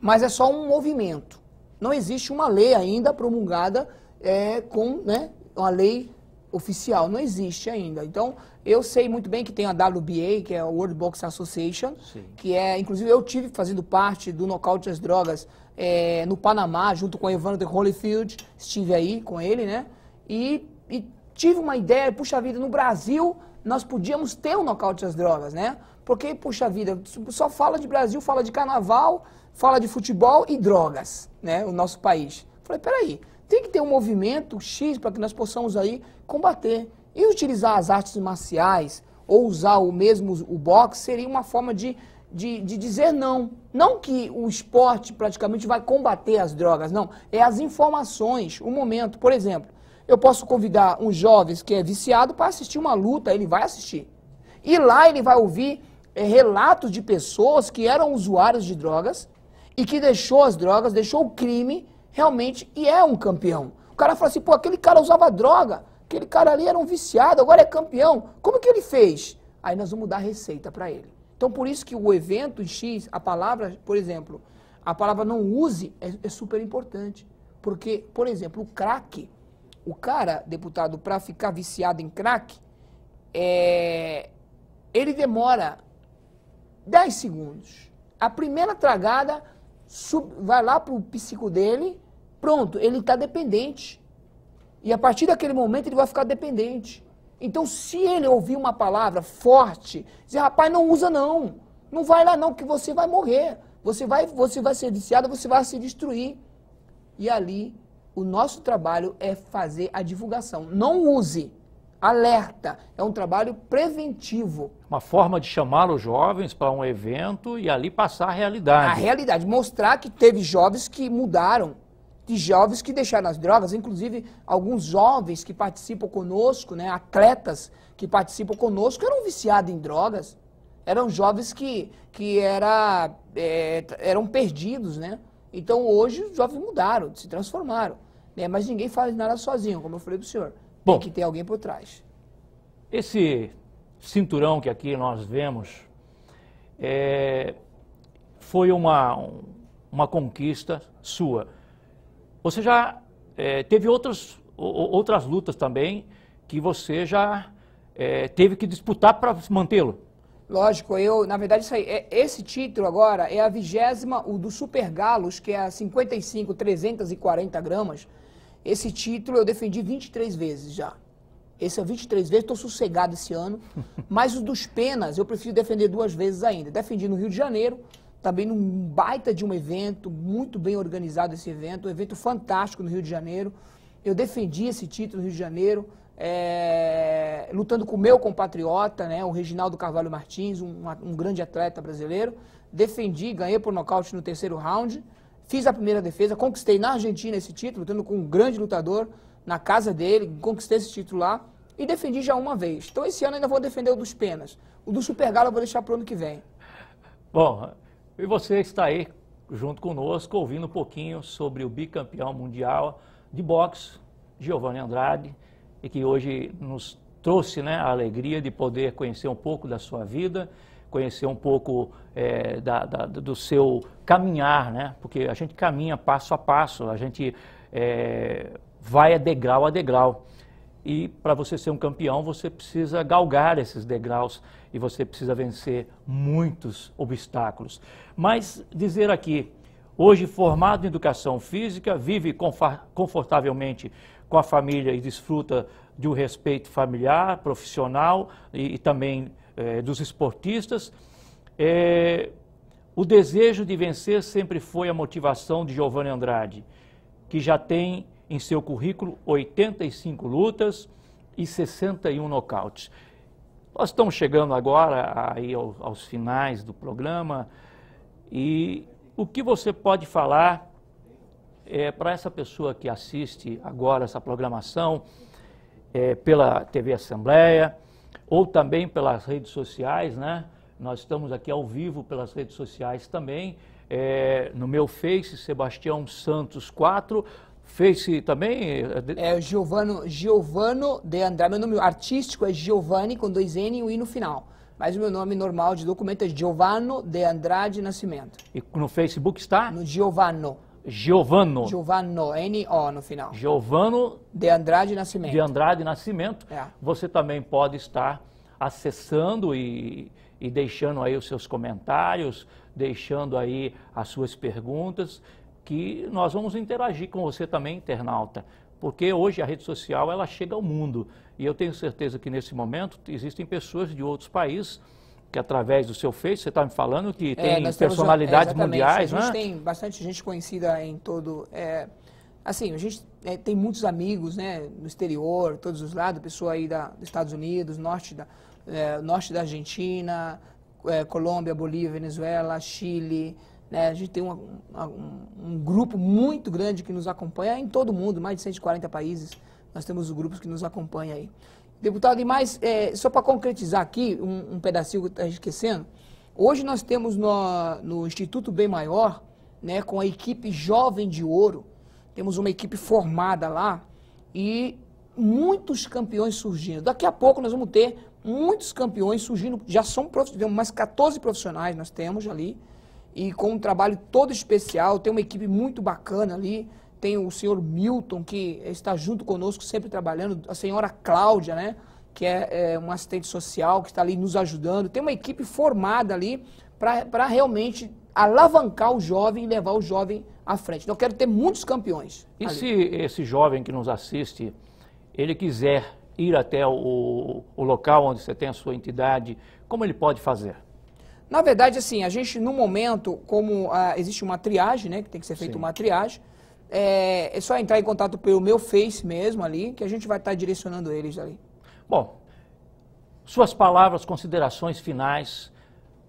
S2: Mas é só um movimento. Não existe uma lei ainda promulgada é, com né, uma lei oficial, não existe ainda. Então, eu sei muito bem que tem a WBA, que é a World Boxing Association, Sim. que é, inclusive, eu tive fazendo parte do Nocaute às Drogas é, no Panamá, junto com Evander Holyfield, estive aí com ele, né? E, e tive uma ideia, puxa vida, no Brasil nós podíamos ter o um Nocaute às Drogas, né? Porque, puxa vida, só fala de Brasil, fala de carnaval, fala de futebol e drogas, né? O nosso país. Falei, peraí, tem que ter um movimento X para que nós possamos aí combater. E utilizar as artes marciais ou usar o mesmo o boxe seria uma forma de, de, de dizer não. Não que o esporte praticamente vai combater as drogas, não. É as informações, o momento. Por exemplo, eu posso convidar um jovem que é viciado para assistir uma luta, ele vai assistir. E lá ele vai ouvir é, relatos de pessoas que eram usuários de drogas e que deixou as drogas, deixou o crime realmente e é um campeão. O cara fala assim, pô, aquele cara usava droga, aquele cara ali era um viciado, agora é campeão. Como que ele fez? Aí nós vamos dar receita para ele. Então por isso que o evento X, a palavra, por exemplo, a palavra não use é, é super importante. Porque, por exemplo, o crack, o cara, deputado, para ficar viciado em crack, é, ele demora 10 segundos. A primeira tragada sub, vai lá para o psico dele, Pronto, ele está dependente. E a partir daquele momento ele vai ficar dependente. Então, se ele ouvir uma palavra forte, dizer, rapaz, não usa não. Não vai lá não, que você vai morrer. Você vai, você vai ser viciado, você vai se destruir. E ali, o nosso trabalho é fazer a divulgação. Não use. Alerta. É um trabalho preventivo.
S1: Uma forma de chamar os jovens para um evento e ali passar a realidade. A realidade. Mostrar que teve jovens
S2: que mudaram de jovens que deixaram as drogas, inclusive alguns jovens que participam conosco, né, atletas que participam conosco, eram viciados em drogas, eram jovens que, que era, é, eram perdidos, né? Então hoje os jovens mudaram, se transformaram, né? mas ninguém faz nada sozinho, como eu falei para o senhor, Bom, tem que ter alguém por trás.
S1: Esse cinturão que aqui nós vemos é, foi uma, uma conquista sua. Você já é, teve outras, outras lutas também que você já é, teve que disputar para mantê-lo? Lógico,
S2: eu, na verdade, isso aí, é, esse título agora é a vigésima, o do Super Galos, que é a 55, 340 gramas. Esse título eu defendi 23 vezes já. Esse é 23 vezes, estou sossegado esse ano. [LAUGHS] Mas os dos penas eu prefiro defender duas vezes ainda. Defendi no Rio de Janeiro, também tá num baita de um evento, muito bem organizado esse evento, um evento fantástico no Rio de Janeiro. Eu defendi esse título no Rio de Janeiro, é, lutando com o meu compatriota, né, o Reginaldo Carvalho Martins, um, um grande atleta brasileiro. Defendi, ganhei por nocaute no terceiro round, fiz a primeira defesa, conquistei na Argentina esse título, lutando com um grande lutador na casa dele, conquistei esse título lá e defendi já uma vez. Então esse ano ainda vou defender o dos penas. O do Super Galo eu vou deixar para o ano que vem.
S1: Bom, e você está aí junto conosco, ouvindo um pouquinho sobre o bicampeão mundial de boxe, Giovanni Andrade, e que hoje nos trouxe né, a alegria de poder conhecer um pouco da sua vida, conhecer um pouco é, da, da, do seu caminhar, né? Porque a gente caminha passo a passo, a gente é, vai a degrau a degrau. E para você ser um campeão, você precisa galgar esses degraus e você precisa vencer muitos obstáculos. Mas dizer aqui, hoje formado em educação física, vive confortavelmente com a família e desfruta de um respeito familiar, profissional e, e também eh, dos esportistas. Eh, o desejo de vencer sempre foi a motivação de Giovanni Andrade, que já tem em seu currículo 85 lutas e 61 nocautes. Nós estamos chegando agora aí aos, aos finais do programa e o que você pode falar é, para essa pessoa que assiste agora essa programação é, pela TV Assembleia ou também pelas redes sociais, né? Nós estamos aqui ao vivo pelas redes sociais também. É, no meu Face, Sebastião Santos 4, Face também... Eh, é Giovano, Giovano
S2: de Andrade. Meu nome artístico é Giovanni, com dois N e um I no final. Mas o meu nome normal de documento é Giovano de Andrade Nascimento.
S1: E no Facebook está? No Giovano. Giovano.
S2: Giovano, N-O no final.
S1: Giovano de Andrade Nascimento. De Andrade Nascimento. É. Você também pode estar acessando e, e deixando aí os seus comentários, deixando aí as suas perguntas que nós vamos interagir com você também, internauta, porque hoje a rede social ela chega ao mundo e eu tenho certeza que nesse momento existem pessoas de outros países que através do seu Face, você está me falando que é, tem personalidades é, temos, mundiais, né? A gente né?
S2: tem bastante gente conhecida em todo... É, assim, a gente é, tem muitos amigos, né, no exterior, todos os lados, pessoa aí da, dos Estados Unidos, norte da, é, norte da Argentina, é, Colômbia, Bolívia, Venezuela, Chile, né? A gente tem uma, uma, um grupo muito grande que nos acompanha em todo o mundo, mais de 140 países. Nós temos os grupos que nos acompanham aí. Deputado, e mais, é, só para concretizar aqui, um, um pedacinho que está esquecendo. Hoje nós temos no, no Instituto Bem Maior, né, com a equipe Jovem de Ouro, temos uma equipe formada lá e muitos campeões surgindo. Daqui a pouco nós vamos ter muitos campeões surgindo, já são profissionais, mais 14 profissionais nós temos ali, e com um trabalho todo especial, tem uma equipe muito bacana ali, tem o senhor Milton, que está junto conosco, sempre trabalhando, a senhora Cláudia, né, que é, é uma assistente social, que está ali nos ajudando, tem uma equipe formada ali para realmente alavancar o jovem e levar o jovem à frente. Então, eu quero ter muitos campeões. E ali.
S1: se esse jovem que nos assiste, ele quiser ir até o, o local onde você tem a sua entidade, como ele pode fazer?
S2: Na verdade, assim, a gente, no momento, como ah, existe uma triagem, né? Que tem que ser feita uma triagem. É, é, só entrar em contato pelo meu Face mesmo ali, que a gente vai estar tá direcionando
S1: eles ali. Bom, suas palavras, considerações finais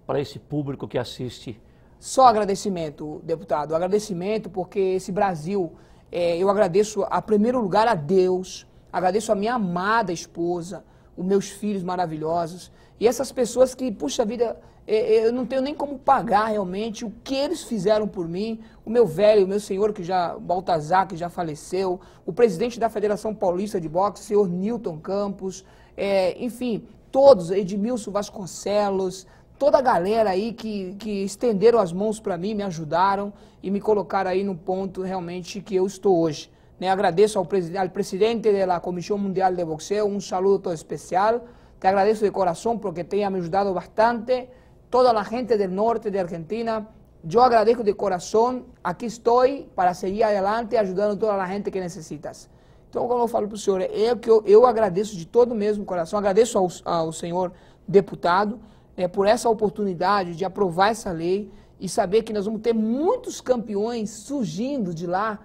S1: para esse público que assiste.
S2: Só agradecimento, deputado. Agradecimento porque esse Brasil, é, eu agradeço a primeiro lugar a Deus, agradeço a minha amada esposa, os meus filhos maravilhosos e essas pessoas que, puxa vida, é, é, eu não tenho nem como pagar realmente o que eles fizeram por mim, o meu velho, o meu senhor que já, Baltazar, que já faleceu, o presidente da Federação Paulista de Boxe, o senhor Newton Campos, é, enfim, todos, Edmilson Vasconcelos, toda a galera aí que, que estenderam as mãos para mim, me ajudaram e me colocaram aí no ponto realmente que eu estou hoje. Né, agradeço ao, presidente, ao presidente da Comissão Mundial de Boxeo, um saludo especial. Te agradeço de coração porque tenha me ajudado bastante toda la gente del norte de Argentina. Yo agradezco de corazón, aquí estoy para seguir adelante ajudando a toda a gente que necessitas. Então, como eu falo para o senhor, é que eu, eu agradeço de todo o mesmo coração, agradeço ao, senhor deputado né, por essa oportunidade de aprovar essa lei e saber que nós vamos ter muitos campeões surgindo de lá,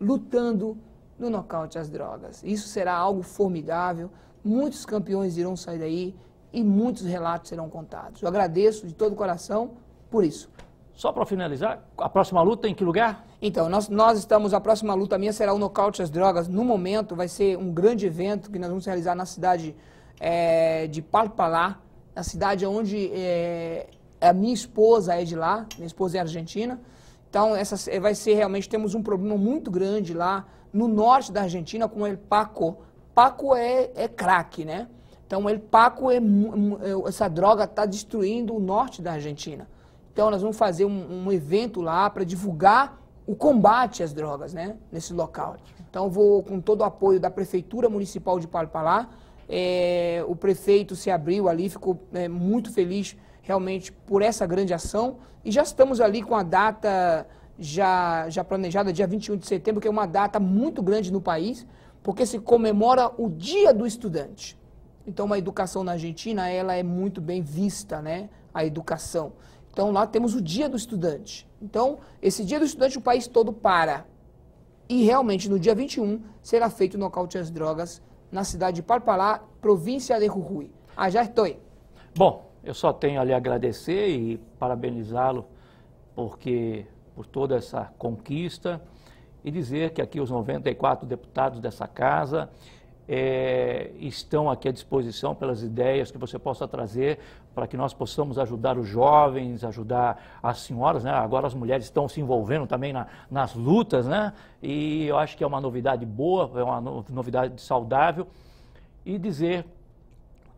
S2: lutando no nocaute às drogas. Isso será algo formidável, muitos campeões irão sair daí e muitos relatos serão contados. Eu agradeço de todo o coração por isso.
S1: Só para finalizar, a próxima luta em que lugar?
S2: Então, nós, nós estamos, a próxima luta minha será o Nocaute às Drogas. No momento, vai ser um grande evento que nós vamos realizar na cidade é, de Palpalá, na cidade onde é, a minha esposa é de lá, minha esposa é argentina. Então, essa vai ser realmente, temos um problema muito grande lá no norte da Argentina com o El Paco. Paco é, é craque, né? Então, o Paco, é, é, essa droga está destruindo o norte da Argentina. Então, nós vamos fazer um, um evento lá para divulgar o combate às drogas, né, nesse local. Então, vou com todo o apoio da Prefeitura Municipal de Palpalá, é, o prefeito se abriu ali, ficou é, muito feliz realmente por essa grande ação. E já estamos ali com a data já, já planejada, dia 21 de setembro, que é uma data muito grande no país, porque se comemora o Dia do Estudante. Então a educação na Argentina, ela é muito bem vista, né? A educação. Então lá temos o Dia do Estudante. Então, esse Dia do Estudante o país todo para. E realmente no dia 21 será feito o nocaute às drogas na cidade de Parpalá, província de Jujuy. Ah, já estou.
S1: Bom, eu só tenho a lhe agradecer e parabenizá-lo porque por toda essa conquista e dizer que aqui os 94 deputados dessa casa é, estão aqui à disposição pelas ideias que você possa trazer para que nós possamos ajudar os jovens, ajudar as senhoras, né? Agora as mulheres estão se envolvendo também na, nas lutas, né? E eu acho que é uma novidade boa, é uma novidade saudável. E dizer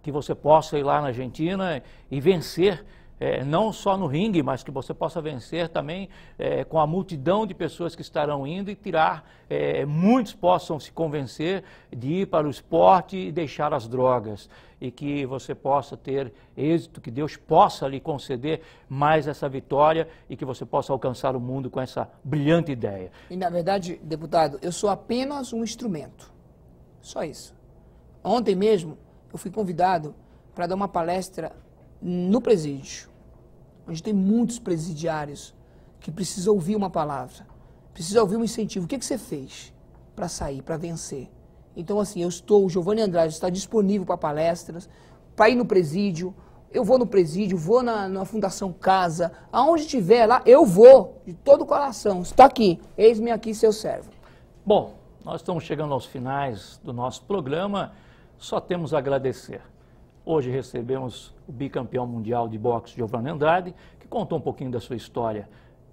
S1: que você possa ir lá na Argentina e vencer é, não só no ringue, mas que você possa vencer também é, com a multidão de pessoas que estarão indo e tirar, é, muitos possam se convencer de ir para o esporte e deixar as drogas. E que você possa ter êxito, que Deus possa lhe conceder mais essa vitória e que você possa alcançar o mundo com essa brilhante ideia.
S2: E na verdade, deputado, eu sou apenas um instrumento. Só isso. Ontem mesmo eu fui convidado para dar uma palestra no presídio. A gente tem muitos presidiários que precisam ouvir uma palavra, precisam ouvir um incentivo. O que, que você fez para sair, para vencer? Então, assim, eu estou, o Giovanni Andrade está disponível para palestras, para ir no presídio, eu vou no presídio, vou na, na, Fundação Casa, aonde tiver lá, eu vou, de todo o coração. Está aqui, eis-me aqui, seu servo.
S1: Bom, nós estamos chegando aos finais do nosso programa, só temos a agradecer. Hoje recebemos o bicampeão mundial de boxe Giovanni Andrade, que contou um pouquinho da sua história.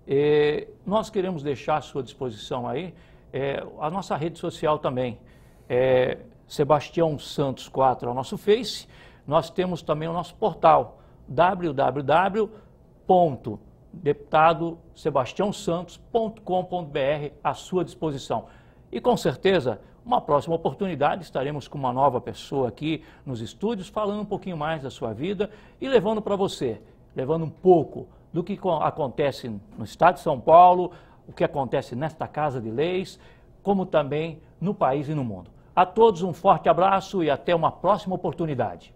S1: E nós queremos deixar à sua disposição aí é, a nossa rede social também. É, Sebastião Santos 4 é o nosso Face. Nós temos também o nosso portal www.deputadosebastiãosantos.com.br à sua disposição. E com certeza uma próxima oportunidade, estaremos com uma nova pessoa aqui nos estúdios, falando um pouquinho mais da sua vida e levando para você, levando um pouco do que acontece no estado de São Paulo, o que acontece nesta Casa de Leis, como também no país e no mundo. A todos um forte abraço e até uma próxima oportunidade.